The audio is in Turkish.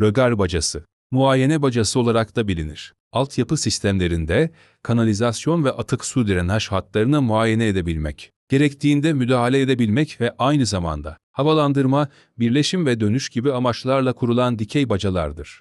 Rögar bacası, muayene bacası olarak da bilinir. Altyapı sistemlerinde kanalizasyon ve atık su drenaj hatlarını muayene edebilmek, gerektiğinde müdahale edebilmek ve aynı zamanda havalandırma, birleşim ve dönüş gibi amaçlarla kurulan dikey bacalardır.